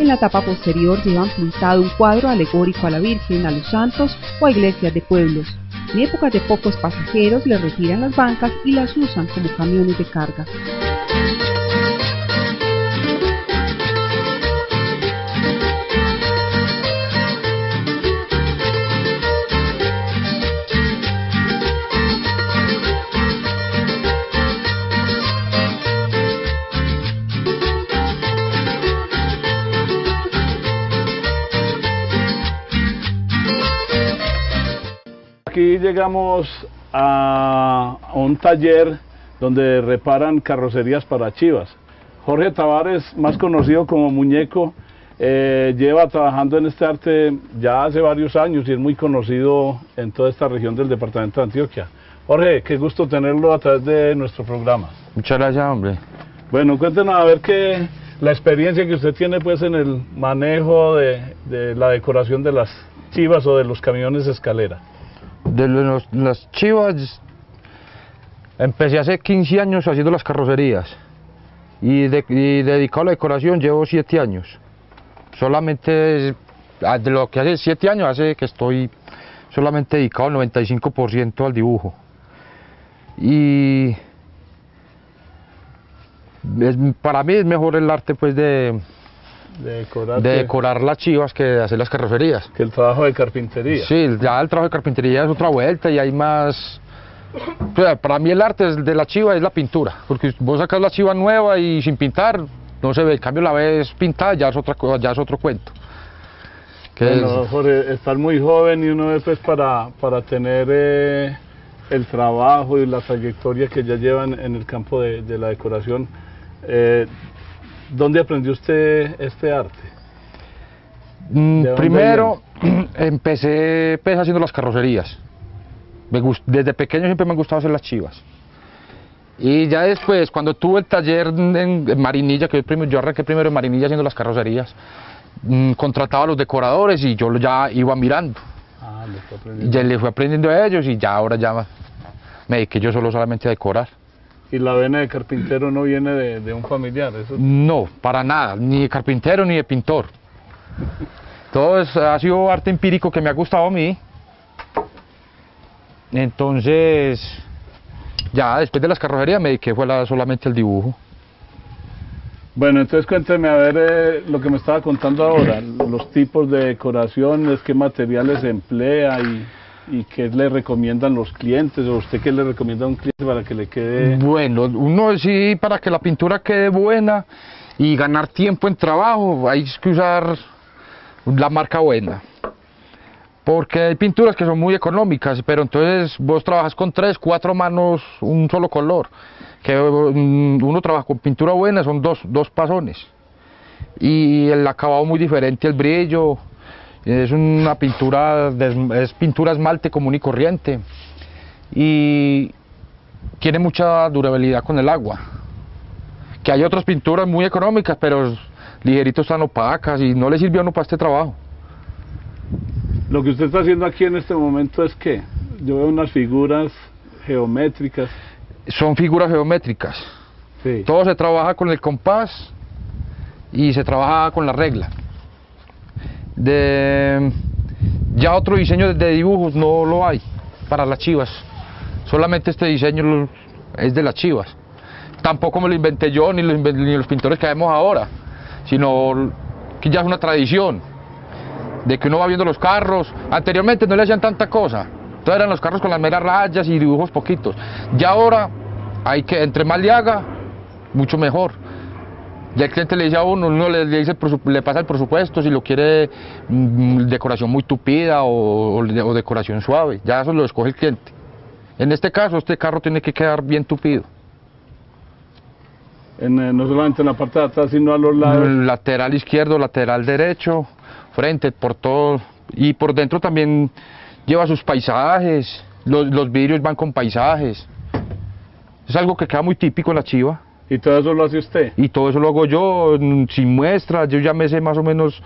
En la tapa posterior llevan pintado un cuadro alegórico a la Virgen, a los santos o a iglesias de pueblos. En épocas de pocos pasajeros le retiran las bancas y las usan como camiones de carga. aquí llegamos a un taller donde reparan carrocerías para chivas. Jorge Tavares, más conocido como Muñeco, eh, lleva trabajando en este arte ya hace varios años y es muy conocido en toda esta región del departamento de Antioquia. Jorge, qué gusto tenerlo a través de nuestro programa. Muchas gracias, hombre. Bueno, cuéntenos a ver qué la experiencia que usted tiene pues en el manejo de, de la decoración de las chivas o de los camiones escalera de las chivas empecé hace 15 años haciendo las carrocerías y, dedicado a la decoración llevo 7 años. Solamente ah, de lo que hace 7 años hace que estoy solamente dedicado al 95% al dibujo. Y para mí es mejor el arte pues de, de decorar, las chivas que de hacer las carrocerías. Que el trabajo de carpintería. Sí, ya el trabajo de carpintería es otra vuelta y hay más... para mí el arte de la chiva es la pintura, porque vos sacas la chiva nueva y sin pintar no se ve, el cambio la ves pintada ya es otra cosa, ya es otro cuento. Que bueno, es... estar muy joven y uno es pues, para, para tener... Eh, el trabajo y la trayectoria que ya llevan en el campo de, la decoración, eh, ¿Dónde aprendió usted este arte? Mm, primero [CLEARS THROAT] empecé pues, haciendo las carrocerías. desde pequeño siempre me han gustado hacer las chivas. Y ya después, cuando tuve el taller en, Marinilla, que yo, yo arranqué primero en Marinilla haciendo las carrocerías, mm, contrataba a los decoradores y yo ya iba mirando. Ah, ya le fui aprendiendo a ellos y ya ahora ya me dediqué yo solo solamente a decorar. ¿Y la vena de carpintero no viene de, un familiar? Eso? No, para nada, ni de carpintero ni de pintor. Todo ha sido arte empírico que me ha gustado a mí. Entonces, ya después de las carrocerías me dediqué fue solamente el dibujo. Bueno, entonces cuénteme a ver eh, lo que me estaba contando ahora, los tipos de decoraciones, qué materiales emplea y y qué le recomiendan los clientes o usted qué le recomienda a un cliente para que le quede bueno uno sí para que la pintura quede buena y ganar tiempo en trabajo hay que usar la marca buena porque hay pinturas que son muy económicas pero entonces vos trabajas con tres cuatro manos un solo color que mm, uno trabaja con pintura buena son dos dos pasones y el acabado muy diferente el brillo es una pintura, es pintura esmalte común y corriente y tiene mucha durabilidad con el agua. Que hay otras pinturas muy económicas, pero ligeritos están opacas y no le sirvió uno para este trabajo. Lo que usted está haciendo aquí en este momento es que yo veo unas figuras geométricas. Son figuras geométricas. Todo se trabaja con el compás y se trabaja con la regla de ya otro diseño de dibujos no lo hay para las chivas. Solamente este diseño es de las chivas. Tampoco me lo inventé yo ni los, ni los pintores que vemos ahora, sino que ya es una tradición de que uno va viendo los carros. Anteriormente no le hacían tanta cosa. Entonces eran los carros con las meras rayas y dibujos poquitos. Y ahora hay que, entre más le haga, mucho mejor. Ya el cliente le dice a uno, le, le pasa el presupuesto, si lo quiere mm, decoración muy tupida o, decoración suave, ya eso lo escoge el cliente. En este caso, este carro tiene que quedar bien tupido. Eh, no solamente en la parte de atrás, sino a los lados. Mm, lateral izquierdo, lateral derecho, frente, por todo. Y por dentro también lleva sus paisajes, los, los vidrios van con paisajes. Es algo que queda muy típico en la chiva. ¿Y todo eso lo hace usted? Y todo eso lo hago yo, mm, sin muestras, yo ya me sé más o menos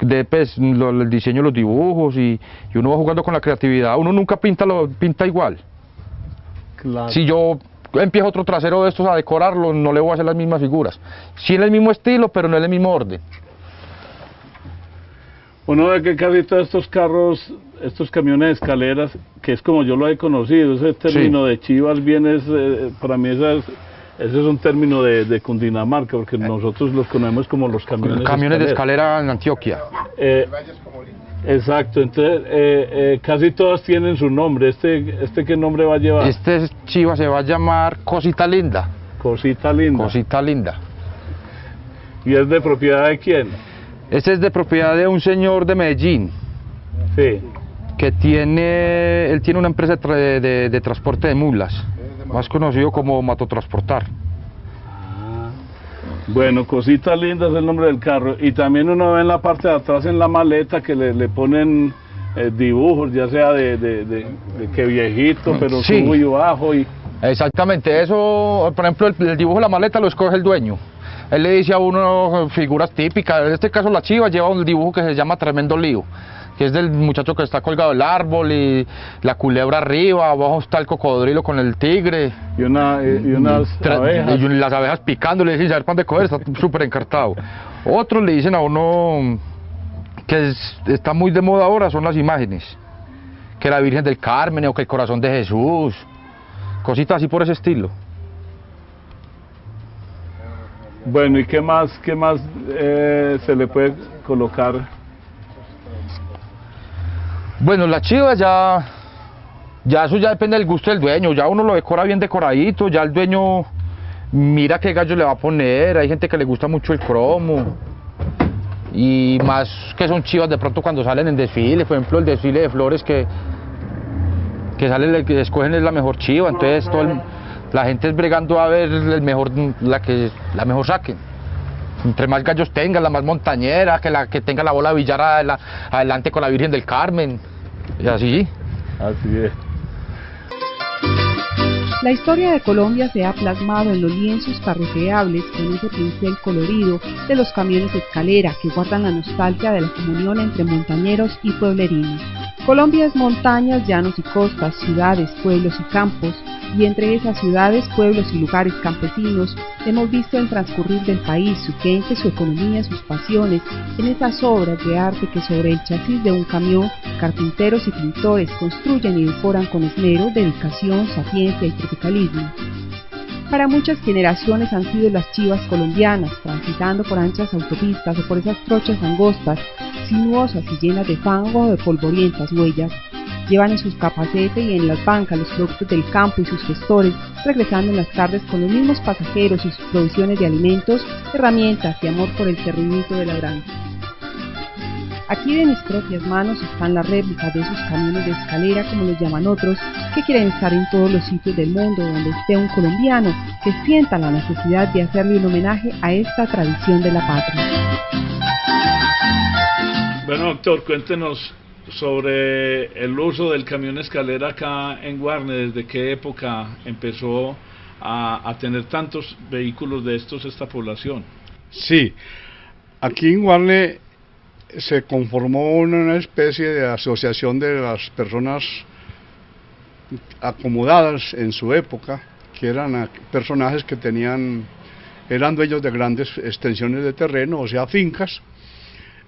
de pues, el diseño los dibujos y, uno va jugando con la creatividad, uno nunca pinta, lo, pinta igual. Claro. Si yo empiezo otro trasero de estos a decorarlo, no le voy a hacer las mismas figuras. Sí en el mismo estilo, pero no en el mismo orden. Uno ve que casi todos estos carros, estos camiones de escaleras, que es como yo lo he conocido, ese término de chivas, viene es, eh, para mí esas ese es un término de, Cundinamarca, porque eh. nosotros los conocemos como los camiones, los camiones de escalera en Antioquia. Eh, exacto, entonces eh, casi todas tienen su nombre. Este, ¿Este qué nombre va a llevar? Este chiva se va a llamar Cosita Linda. Cosita Linda. Cosita Linda. ¿Y es de propiedad de quién? Este es de propiedad de un señor de Medellín. Sí. Que tiene, él tiene una empresa de transporte de mulas más conocido como Matotransportar. Ah. Bueno, cositas lindas el nombre del carro. Y también uno ve en la parte de atrás, en la maleta, que le, ponen eh, dibujos, ya sea de, de, que viejito, mm, pero muy bajo. Y... Exactamente, eso, por ejemplo, el, dibujo de la maleta lo escoge el dueño. Él le dice a uno eh, figuras típicas, en este caso la chiva lleva un dibujo que se llama Tremendo Lío es del muchacho que está colgado el árbol y la culebra arriba, abajo está el cocodrilo con el tigre. Y, una, y, mm, unas abejas. Y las abejas picando, le dicen, saber para coger, está súper encartado. Otros le dicen a uno que está muy de moda ahora, son las imágenes. Que la Virgen del Carmen o que el corazón de Jesús, cositas así por ese estilo. Bueno, ¿y qué más, qué más eh, se le puede colocar bueno, las chivas ya, ya eso ya depende del gusto del dueño, ya uno lo decora bien decoradito, ya el dueño mira qué gallo le va a poner, hay gente que le gusta mucho el cromo, y más que son chivas de pronto cuando salen en desfile, por ejemplo el desfile de flores que, que sale, que escogen es la mejor chiva, entonces todo la gente es bregando a ver el mejor, la que la mejor saquen entre más gallos tenga, la más montañera, que la que tenga la bola de billar adelante con la Virgen del Carmen así? Así es. La historia de Colombia se ha plasmado en los lienzos carreteables con ese pincel colorido de los camiones de escalera que guardan la nostalgia de la comunión entre montañeros y pueblerinos. Colombia es montañas, llanos y costas, ciudades, pueblos y campos, y entre esas ciudades, pueblos y lugares campesinos hemos visto el transcurrir del país, su gente, su economía, sus pasiones, en esas obras de arte que sobre el chasis de un camión carpinteros y pintores construyen y decoran con esmero, dedicación, sapiencia y tropicalismo. Para muchas generaciones han sido las chivas colombianas, transitando por anchas autopistas o por esas trochas angostas, sinuosas y llenas de fango o de polvorientas huellas, llevan en sus capacetes y en las bancas los productos del campo y sus gestores, regresando en las tardes con los mismos pasajeros y sus provisiones de alimentos, herramientas y amor por el terrenito de la granja. Aquí de mis propias manos están las réplicas de esos caminos de escalera, como los llaman otros, que quieren estar en todos los sitios del mundo donde esté un colombiano que sienta la necesidad de hacerle un homenaje a esta tradición de la patria. Bueno, doctor, cuéntenos sobre el uso del camión escalera acá en Guarne, desde qué época empezó a, tener tantos vehículos de estos esta población. Sí, aquí en Guarne se conformó una especie de asociación de las personas acomodadas en su época, que eran personajes que tenían, eran dueños de grandes extensiones de terreno, o sea, fincas,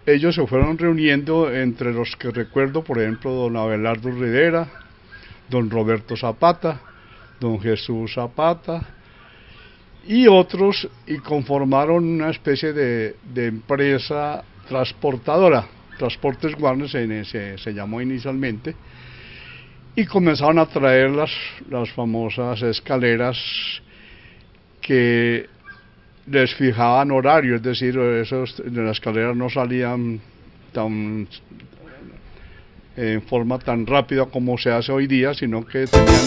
ellos se fueron reuniendo entre los que recuerdo, por ejemplo, don Abelardo Rivera, don Roberto Zapata, don Jesús Zapata y otros y conformaron una especie de, empresa transportadora, Transportes Guarnes se, llamó inicialmente, y comenzaron a traer las, las famosas escaleras que les fijaban horario, es decir, esos de las carreras no salían tan en forma tan rápida como se hace hoy día, sino que tenían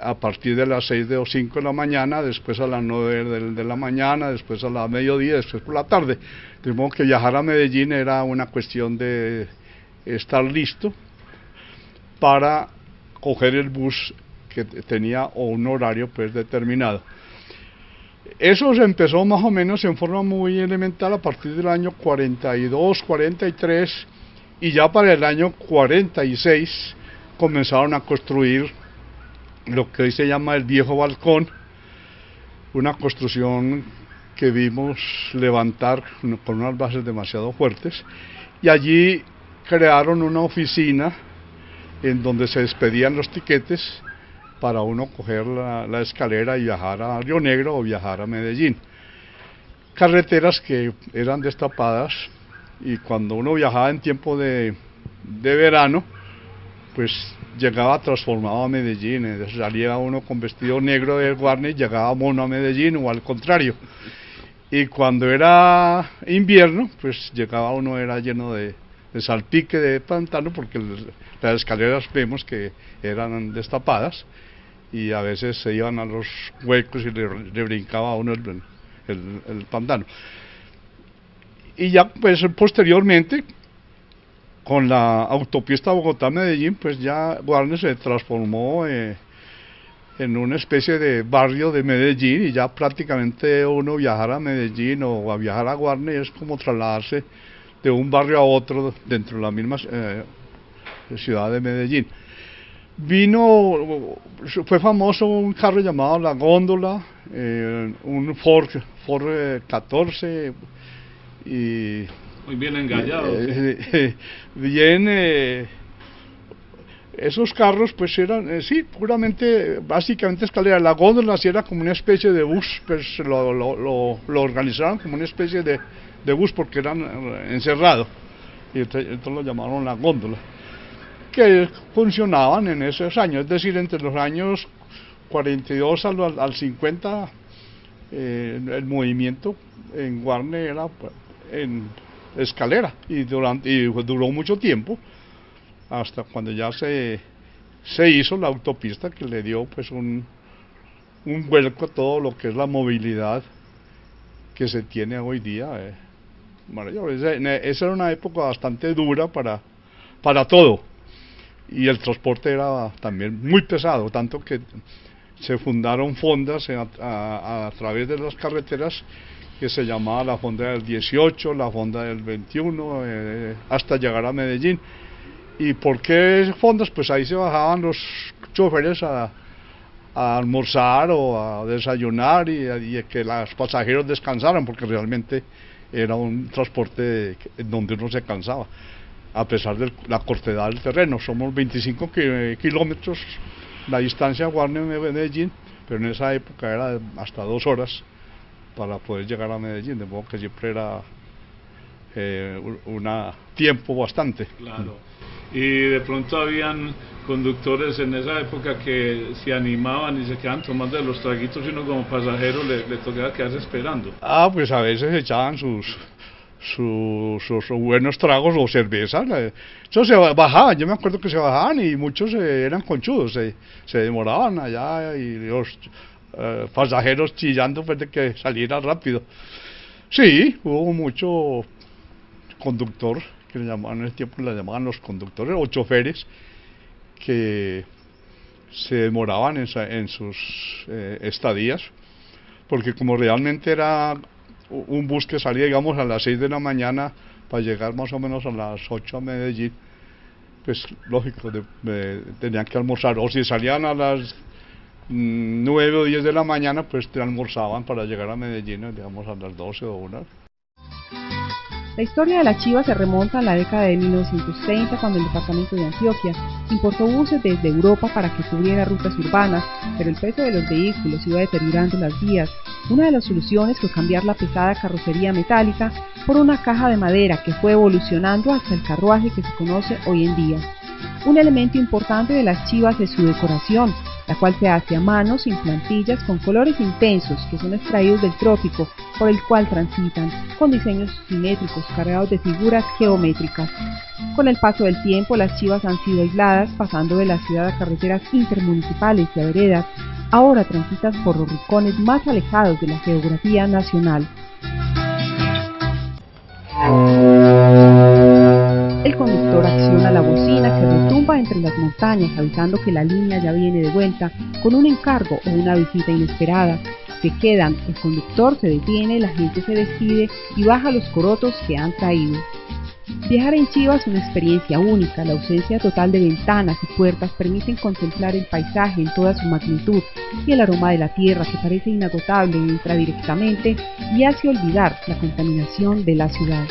a partir de las 6 de o 5 de la mañana, después a las 9 de, la mañana, después a la mediodía, después por la tarde. modo que viajar a Medellín era una cuestión de estar listo para coger el bus que tenía un horario pues determinado. Eso se empezó más o menos en forma muy elemental a partir del año 42, 43 y ya para el año 46 comenzaron a construir lo que hoy se llama el viejo balcón, una construcción que vimos levantar con unas bases demasiado fuertes y allí crearon una oficina en donde se despedían los tiquetes para uno coger la, escalera y viajar a Río Negro o viajar a Medellín. Carreteras que eran destapadas y cuando uno viajaba en tiempo de, verano, pues llegaba transformado a Medellín, eh, salía uno con vestido negro de Guarne y llegaba mono a Medellín o al contrario. Y cuando era invierno, pues llegaba uno era lleno de, de salpique de pantano porque las escaleras vemos que eran destapadas y a veces se iban a los huecos y le, brincaba a uno el, el, pantano. Y ya pues posteriormente, con la autopista Bogotá-Medellín, pues ya Guarne se transformó eh, en una especie de barrio de Medellín y ya prácticamente uno viajar a Medellín o a viajar a Guarne es como trasladarse de un barrio a otro dentro de la misma eh, ciudad de Medellín vino, fue famoso un carro llamado La Góndola, eh, un Ford, Ford 14 eh, y... Muy bien engallado. Eh, eh, bien... esos carros pues eran, sí, puramente, básicamente escaleras La góndola si era como una especie de bus, pues lo, lo, lo, organizaron como una especie de, bus porque eran encerrados. Y entonces lo llamaron la góndola que funcionaban en esos años, es decir, entre los años 42 al, 50, eh, el movimiento en Guarne era pues, en escalera y, durante, duró mucho tiempo hasta cuando ya se, se hizo la autopista que le dio pues un, un vuelco a todo lo que es la movilidad que se tiene hoy día. Eh, eh, esa, era una época bastante dura para, para todo y el transporte era también muy pesado, tanto que se fundaron fondas a, través de las carreteras que se llamaba la Fonda del 18, la Fonda del 21, eh, hasta llegar a Medellín. ¿Y por qué fondas? Pues ahí se bajaban los choferes a, almorzar o a desayunar y, y que los pasajeros descansaran, porque realmente era un transporte donde uno se cansaba a pesar de la cortedad del terreno. Somos 25 eh, kilómetros la distancia a Guarne-Medellín, pero en esa época era hasta dos horas para poder llegar a Medellín, de modo que siempre era eh, un tiempo bastante. Claro. Y de pronto habían conductores en esa época que se animaban y se quedaban tomando los traguitos sino como pasajero le, le tocaba quedarse esperando. Ah, pues a veces echaban sus, sus, buenos tragos o cervezas... Eso se bajaban, yo me acuerdo que se bajaban y muchos eh, eran conchudos, se demoraban allá y los eh, pasajeros chillando ...para pues que saliera rápido. Sí, hubo mucho conductor, que en el tiempo le llamaban los conductores o choferes, que se demoraban en sus eh, estadías, porque como realmente era un bus que salía, digamos, a las 6 de la mañana para llegar más o menos a las 8 a Medellín, pues lógico, tenían que almorzar. O si salían a las 9 mm, o 10 de la mañana, pues te almorzaban para llegar a Medellín, digamos, a las 12 o 1. La historia de la Chiva se remonta a la década de 1930 cuando el departamento de Antioquia importó buses desde Europa para que cubriera rutas urbanas, pero el peso de los vehículos iba deteriorando las vías. Una de las soluciones fue cambiar la pesada carrocería metálica por una caja de madera que fue evolucionando hasta el carruaje que se conoce hoy en día. Un elemento importante de las chivas es su decoración, la cual se hace a mano, sin plantillas, con colores intensos que son extraídos del trópico por el cual transitan, con diseños simétricos cargados de figuras geométricas. Con el paso del tiempo, las chivas han sido aisladas, pasando de las ciudades a carreteras intermunicipales y a veredas. Ahora transitas por los rincones más alejados de la geografía nacional. El conductor acciona la bocina que retumba entre las montañas, avisando que la línea ya viene de vuelta con un encargo o una visita inesperada. Se quedan, el conductor se detiene, la gente se despide y baja los corotos que han caído. Viajar en Chiva es una experiencia única, la ausencia total de ventanas y puertas permiten contemplar el paisaje en toda su magnitud y el aroma de la tierra que parece inagotable entra directamente y hace olvidar la contaminación de la ciudad.